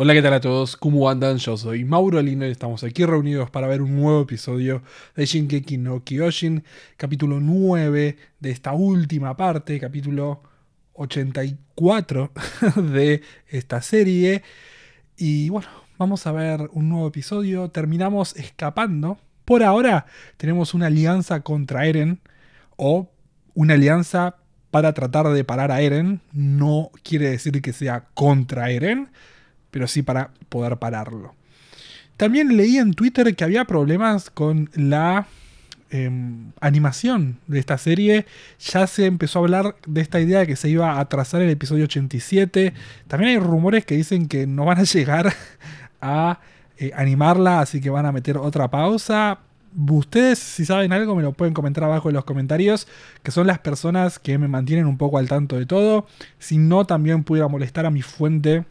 Hola, ¿qué tal a todos? ¿Cómo andan? Yo soy Mauro Lino y estamos aquí reunidos para ver un nuevo episodio de Shinkeki no Kyojin, capítulo 9 de esta última parte, capítulo 84 de esta serie. Y bueno, vamos a ver un nuevo episodio. Terminamos escapando. Por ahora tenemos una alianza contra Eren o una alianza para tratar de parar a Eren. No quiere decir que sea contra Eren pero sí para poder pararlo. También leí en Twitter que había problemas con la em, animación de esta serie. Ya se empezó a hablar de esta idea de que se iba a atrasar el episodio 87. También hay rumores que dicen que no van a llegar a eh, animarla, así que van a meter otra pausa. Ustedes, si saben algo, me lo pueden comentar abajo en los comentarios, que son las personas que me mantienen un poco al tanto de todo. Si no, también pudiera molestar a mi fuente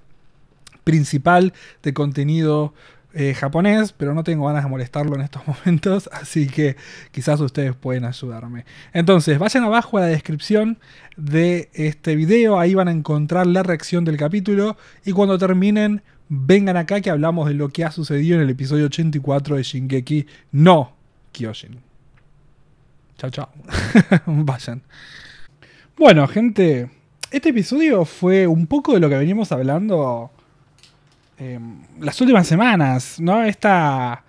principal de contenido eh, japonés, pero no tengo ganas de molestarlo en estos momentos, así que quizás ustedes pueden ayudarme. Entonces, vayan abajo a la descripción de este video, ahí van a encontrar la reacción del capítulo y cuando terminen, vengan acá que hablamos de lo que ha sucedido en el episodio 84 de Shingeki no Kyojin. Chao, chao. vayan. Bueno, gente, este episodio fue un poco de lo que venimos hablando Em, las últimas semanas, ¿no? Esta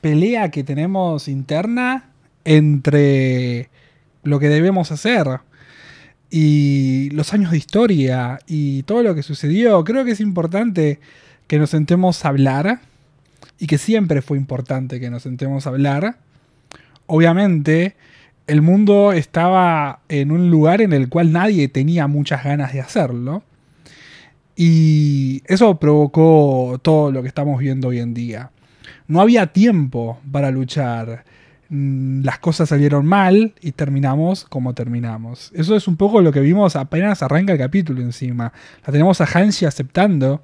pelea que tenemos interna entre lo que debemos hacer y los años de historia y todo lo que sucedió. Creo que es importante que nos sentemos a hablar y que siempre fue importante que nos sentemos a hablar. Obviamente, el mundo estaba en un lugar en el cual nadie tenía muchas ganas de hacerlo. Y eso provocó todo lo que estamos viendo hoy en día. No había tiempo para luchar. Mm, las cosas salieron mal y terminamos como terminamos. Eso es un poco lo que vimos apenas arranca el capítulo encima. La tenemos a Hansi aceptando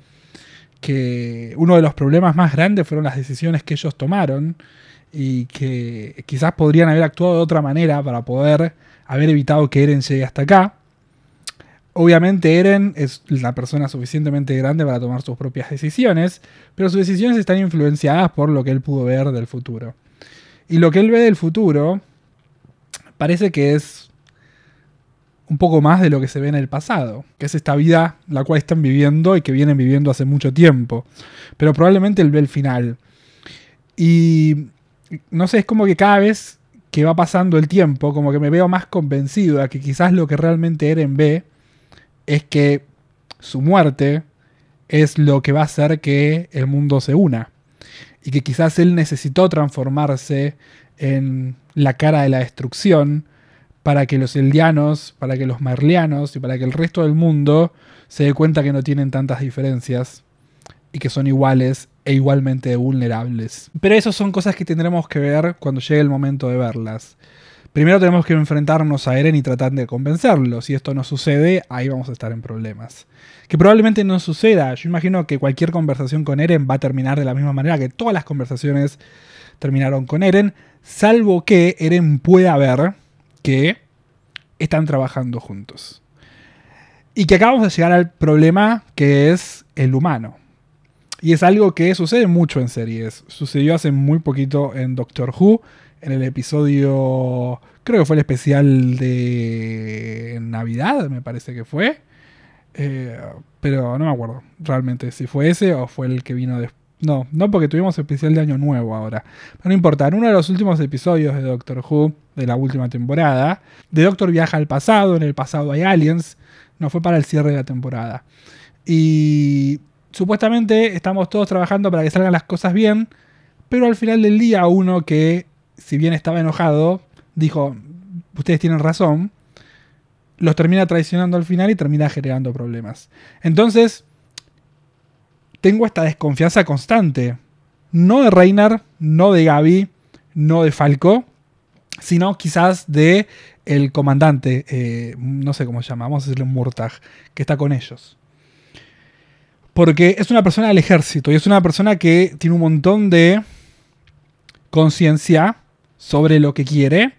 que uno de los problemas más grandes fueron las decisiones que ellos tomaron y que quizás podrían haber actuado de otra manera para poder haber evitado que Eren llegue hasta acá. Obviamente Eren es la persona suficientemente grande para tomar sus propias decisiones, pero sus decisiones están influenciadas por lo que él pudo ver del futuro. Y lo que él ve del futuro parece que es un poco más de lo que se ve en el pasado, que es esta vida la cual están viviendo y que vienen viviendo hace mucho tiempo. Pero probablemente él ve el final. Y no sé, es como que cada vez que va pasando el tiempo, como que me veo más convencido de que quizás lo que realmente Eren ve es que su muerte es lo que va a hacer que el mundo se una. Y que quizás él necesitó transformarse en la cara de la destrucción para que los eldianos, para que los marlianos y para que el resto del mundo se dé cuenta que no tienen tantas diferencias y que son iguales e igualmente vulnerables. Pero esas son cosas que tendremos que ver cuando llegue el momento de verlas. Primero tenemos que enfrentarnos a Eren y tratar de convencerlo. Si esto no sucede, ahí vamos a estar en problemas. Que probablemente no suceda. Yo imagino que cualquier conversación con Eren va a terminar de la misma manera que todas las conversaciones terminaron con Eren, salvo que Eren pueda ver que están trabajando juntos. Y que acabamos de llegar al problema que es el humano. Y es algo que sucede mucho en series. Sucedió hace muy poquito en Doctor Who en el episodio, creo que fue el especial de Navidad, me parece que fue. Eh, pero no me acuerdo realmente si fue ese o fue el que vino después. No, no porque tuvimos especial de Año Nuevo ahora. Pero no importa, en uno de los últimos episodios de Doctor Who, de la última temporada, de Doctor viaja al pasado, en el pasado hay aliens, no fue para el cierre de la temporada. Y supuestamente estamos todos trabajando para que salgan las cosas bien, pero al final del día uno que si bien estaba enojado, dijo, ustedes tienen razón, los termina traicionando al final y termina generando problemas. Entonces, tengo esta desconfianza constante, no de Reinar, no de Gaby, no de Falco, sino quizás de el comandante, eh, no sé cómo se llama, vamos a decirle Murtag, que está con ellos. Porque es una persona del ejército y es una persona que tiene un montón de conciencia sobre lo que quiere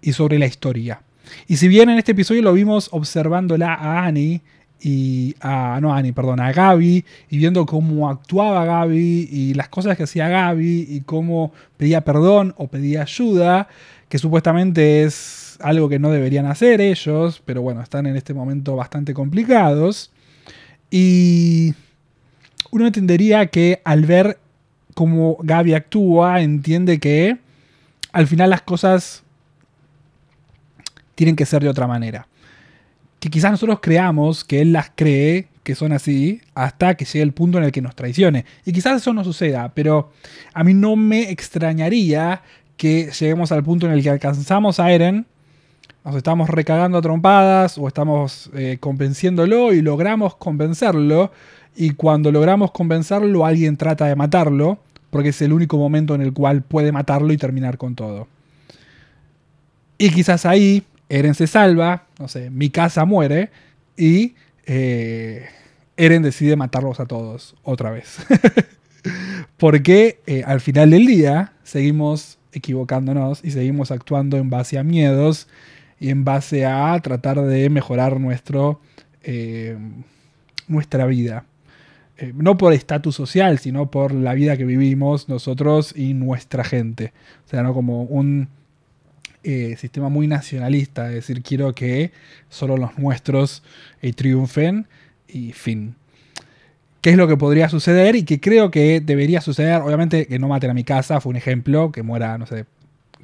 y sobre la historia. Y si bien en este episodio lo vimos observándola a Annie y a, no Annie, perdón, a Gaby y viendo cómo actuaba Gaby y las cosas que hacía Gaby y cómo pedía perdón o pedía ayuda, que supuestamente es algo que no deberían hacer ellos, pero bueno, están en este momento bastante complicados. Y uno entendería que al ver cómo Gaby actúa, entiende que al final las cosas tienen que ser de otra manera. Que quizás nosotros creamos que él las cree que son así hasta que llegue el punto en el que nos traicione. Y quizás eso no suceda, pero a mí no me extrañaría que lleguemos al punto en el que alcanzamos a Eren, nos estamos recagando a trompadas o estamos eh, convenciéndolo y logramos convencerlo. Y cuando logramos convencerlo, alguien trata de matarlo porque es el único momento en el cual puede matarlo y terminar con todo. Y quizás ahí Eren se salva, no sé, mi casa muere y eh, Eren decide matarlos a todos otra vez. porque eh, al final del día seguimos equivocándonos y seguimos actuando en base a miedos y en base a tratar de mejorar nuestro, eh, nuestra vida. Eh, no por estatus social, sino por la vida que vivimos nosotros y nuestra gente. O sea, ¿no? como un eh, sistema muy nacionalista, es decir, quiero que solo los nuestros eh, triunfen y fin. ¿Qué es lo que podría suceder y que creo que debería suceder? Obviamente que no maten a mi casa, fue un ejemplo, que muera, no sé,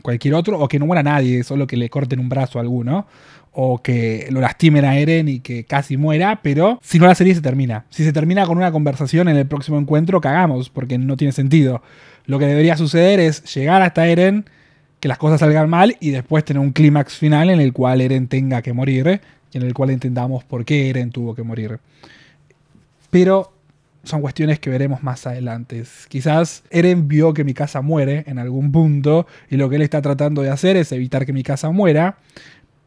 cualquier otro, o que no muera nadie, solo que le corten un brazo a alguno, o que lo lastimen a Eren y que casi muera, pero si no la serie se termina. Si se termina con una conversación en el próximo encuentro, cagamos, porque no tiene sentido. Lo que debería suceder es llegar hasta Eren, que las cosas salgan mal y después tener un clímax final en el cual Eren tenga que morir y en el cual entendamos por qué Eren tuvo que morir. Pero son cuestiones que veremos más adelante. Quizás Eren vio que mi casa muere en algún punto y lo que él está tratando de hacer es evitar que mi casa muera,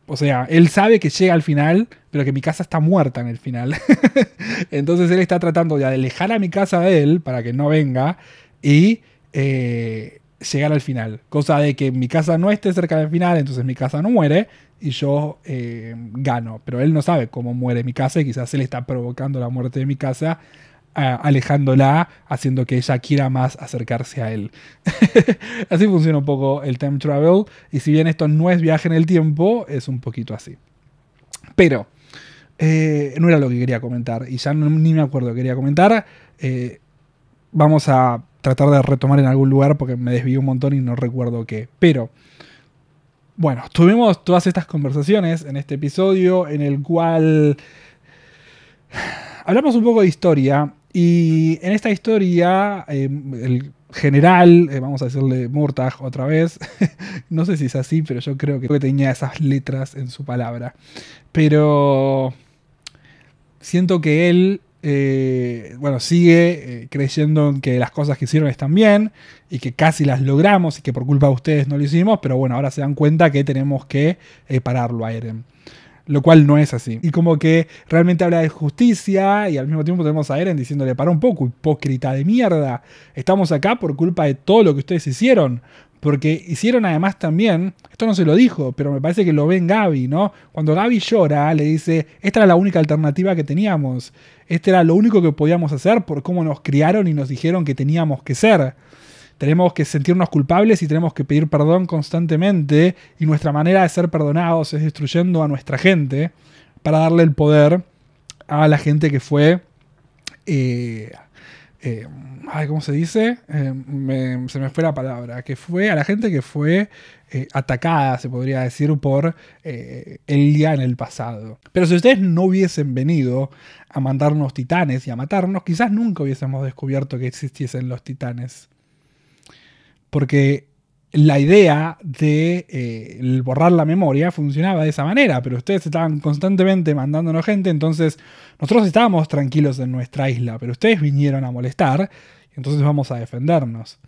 o sea, él sabe que llega al final, pero que mi casa está muerta en el final. Entonces él está tratando de alejar a mi casa de él para que no venga y eh, llegar al final. Cosa de que mi casa no esté cerca del final, entonces mi casa no muere y yo eh, gano. Pero él no sabe cómo muere mi casa y quizás él está provocando la muerte de mi casa alejándola, haciendo que ella quiera más acercarse a él. así funciona un poco el time travel, y si bien esto no es viaje en el tiempo, es un poquito así. Pero, eh, no era lo que quería comentar, y ya ni me acuerdo qué quería comentar. Eh, vamos a tratar de retomar en algún lugar porque me desvié un montón y no recuerdo qué. Pero, bueno, tuvimos todas estas conversaciones en este episodio en el cual hablamos un poco de historia y en esta historia, em, el general, eh, vamos a decirle Murtag otra vez, no sé si es así, pero yo creo que tenía esas letras en su palabra. Pero siento que él, eh, bueno, sigue eh, creyendo en que las cosas que hicieron están bien y que casi las logramos y que por culpa de ustedes no lo hicimos, pero bueno, ahora se dan cuenta que tenemos que pararlo a Eren lo cual no es así. Y como que realmente habla de justicia y al mismo tiempo tenemos a Eren diciéndole, para un poco, hipócrita de mierda, estamos acá por culpa de todo lo que ustedes hicieron. Porque hicieron además también, esto no se lo dijo, pero me parece que lo ven Gaby, ¿no? Cuando Gaby llora, le dice, esta era la única alternativa que teníamos, este era lo único que podíamos hacer por cómo nos criaron y nos dijeron que teníamos que ser tenemos que sentirnos culpables y tenemos que pedir perdón constantemente y nuestra manera de ser perdonados es destruyendo a nuestra gente para darle el poder a la gente que fue... Eh, eh, ¿cómo se dice? Eh, se me fue la palabra, que fue a la gente que fue atacada, se podría decir, por el en el pasado. Pero si ustedes no hubiesen venido a mandarnos titanes y a matarnos, quizás nunca hubiésemos descubierto que existiesen los titanes. Porque la idea de eh, borrar la memoria funcionaba de esa manera, pero ustedes estaban constantemente mandándonos gente, entonces nosotros estábamos tranquilos en nuestra isla, pero ustedes vinieron a molestar, entonces vamos a defendernos.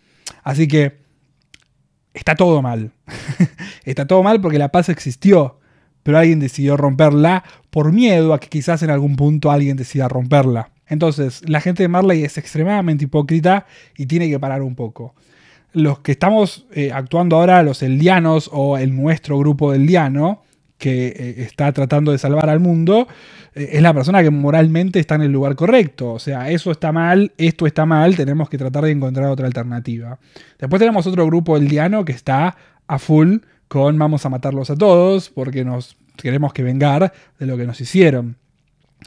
Así que está todo mal. está todo mal porque la paz existió, pero alguien decidió romperla por miedo a que quizás en algún punto alguien decida romperla. Entonces, la gente de Marley es extremadamente hipócrita y tiene que parar un poco los que estamos eh, actuando ahora, los eldianos o el nuestro grupo eldiano, que eh, está tratando de salvar al mundo, eh, es la persona que moralmente está en el lugar correcto. O sea, eso está mal, esto está mal, tenemos que tratar de encontrar otra alternativa. Después tenemos otro grupo eldiano que está a full con vamos a matarlos a todos porque nos queremos que vengar de lo que nos hicieron.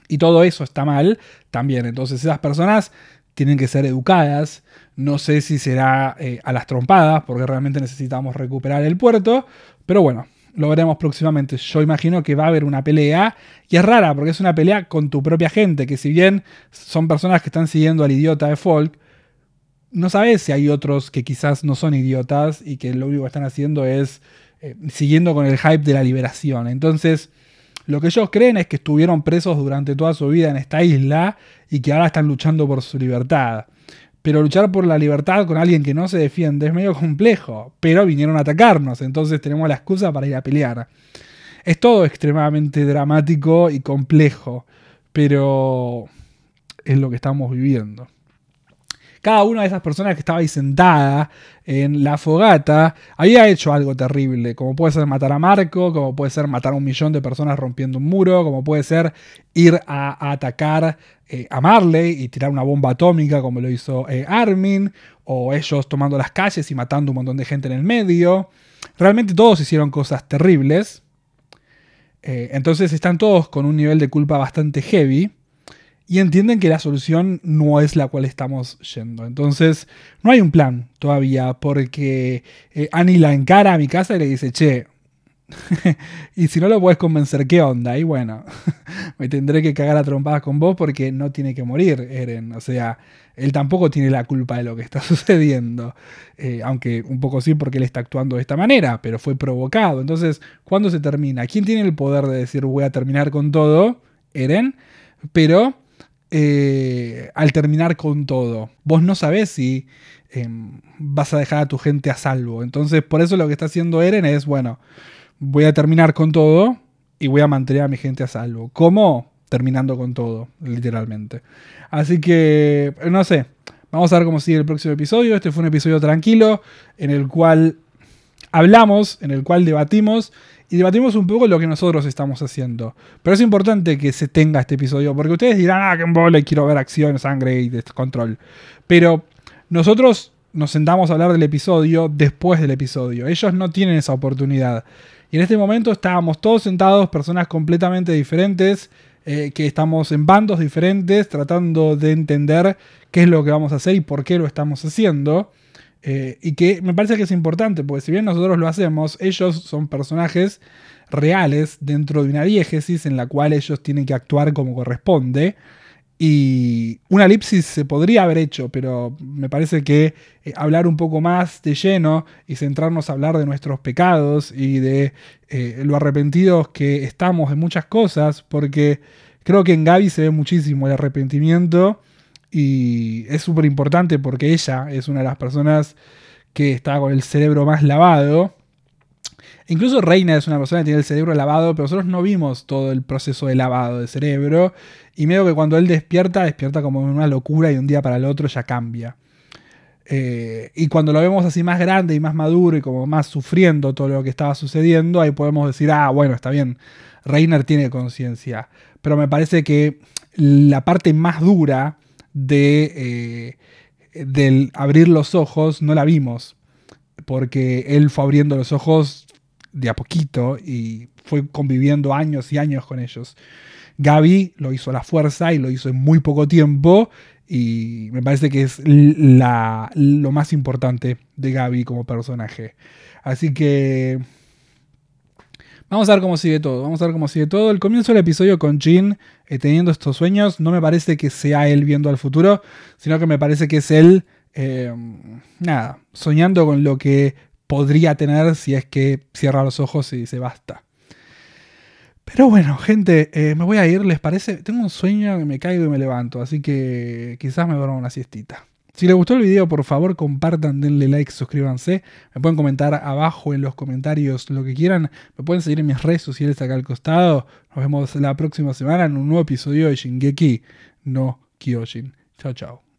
Y todo eso está mal también. Entonces esas personas tienen que ser educadas. No sé si será eh, a las trompadas, porque realmente necesitamos recuperar el puerto. Pero bueno, lo veremos próximamente. Yo imagino que va a haber una pelea, y es rara, porque es una pelea con tu propia gente, que si bien son personas que están siguiendo al idiota de Folk, no sabes si hay otros que quizás no son idiotas y que lo único que están haciendo es eh, siguiendo con el hype de la liberación. Entonces, lo que ellos creen es que estuvieron presos durante toda su vida en esta isla y que ahora están luchando por su libertad. Pero luchar por la libertad con alguien que no se defiende es medio complejo. Pero vinieron a atacarnos, entonces tenemos la excusa para ir a pelear. Es todo extremadamente dramático y complejo, pero es lo que estamos viviendo. Cada una de esas personas que estaba ahí sentada en la fogata había hecho algo terrible, como puede ser matar a Marco, como puede ser matar a un millón de personas rompiendo un muro, como puede ser ir a, atacar eh, a Marley y tirar una bomba atómica como lo hizo eh, Armin, o ellos tomando las calles y matando un montón de gente en el medio. Realmente todos hicieron cosas terribles. Eh, entonces están todos con un nivel de culpa bastante heavy y entienden que la solución no es la cual estamos yendo. Entonces, no hay un plan todavía, porque eh, Annie la encara a mi casa y le dice, che, y si no lo puedes convencer, ¿qué onda? Y bueno, me tendré que cagar a trompadas con vos porque no tiene que morir Eren. O sea, él tampoco tiene la culpa de lo que está sucediendo. Eh, aunque un poco sí porque él está actuando de esta manera, pero fue provocado. Entonces, ¿cuándo se termina? ¿Quién tiene el poder de decir voy a terminar con todo? Eren. Pero eh, al terminar con todo. Vos no sabés si em, vas a dejar a tu gente a salvo. Entonces, por eso lo que está haciendo Eren es, bueno, voy a terminar con todo y voy a mantener a mi gente a salvo. ¿Cómo? Terminando con todo, literalmente. Así que, eh, no sé. Vamos a ver cómo sigue el próximo episodio. Este fue un episodio tranquilo en el cual hablamos, en el cual debatimos y debatimos un poco lo que nosotros estamos haciendo. Pero es importante que se tenga este episodio, porque ustedes dirán, ah, que embole, quiero ver acción, sangre y descontrol. Pero nosotros nos sentamos a hablar del episodio después del episodio. Ellos no tienen esa oportunidad. Y en este momento estábamos todos sentados, personas completamente diferentes, eh, que estamos en bandos diferentes, tratando de entender qué es lo que vamos a hacer y por qué lo estamos haciendo. Eh, y que me parece que es importante, porque si bien nosotros lo hacemos, ellos son personajes reales dentro de una diégesis en la cual ellos tienen que actuar como corresponde. Y una elipsis se podría haber hecho, pero me parece que eh, hablar un poco más de lleno y centrarnos a hablar de nuestros pecados y de eh, lo arrepentidos que estamos de muchas cosas, porque creo que en Gaby se ve muchísimo el arrepentimiento y es súper importante porque ella es una de las personas que está con el cerebro más lavado. Incluso Reina es una persona que tiene el cerebro lavado, pero nosotros no vimos todo el proceso de lavado de cerebro. Y medio que cuando él despierta, despierta como en una locura y un día para el otro ya cambia. Eh, y cuando lo vemos así más grande y más maduro y como más sufriendo todo lo que estaba sucediendo, ahí podemos decir, ah, bueno, está bien, Reiner tiene conciencia. Pero me parece que la parte más dura de, eh, del abrir los ojos no la vimos, porque él fue abriendo los ojos de a poquito y fue conviviendo años y años con ellos. Gaby lo hizo a la fuerza y lo hizo en muy poco tiempo y me parece que es la, lo más importante de Gaby como personaje. Así que Vamos a ver cómo sigue todo, vamos a ver cómo sigue todo. El comienzo del episodio con Jin eh, teniendo estos sueños, no me parece que sea él viendo al futuro, sino que me parece que es él, eh, nada, soñando con lo que podría tener si es que cierra los ojos y dice basta. Pero bueno, gente, eh, me voy a ir, ¿les parece? Tengo un sueño que me caigo y me levanto, así que quizás me duermo una siestita. Si les gustó el video, por favor compartan, denle like, suscríbanse. Me pueden comentar abajo en los comentarios lo que quieran. Me pueden seguir en mis redes sociales acá al costado. Nos vemos la próxima semana en un nuevo episodio de Shingeki no Kyojin. Chao, chao.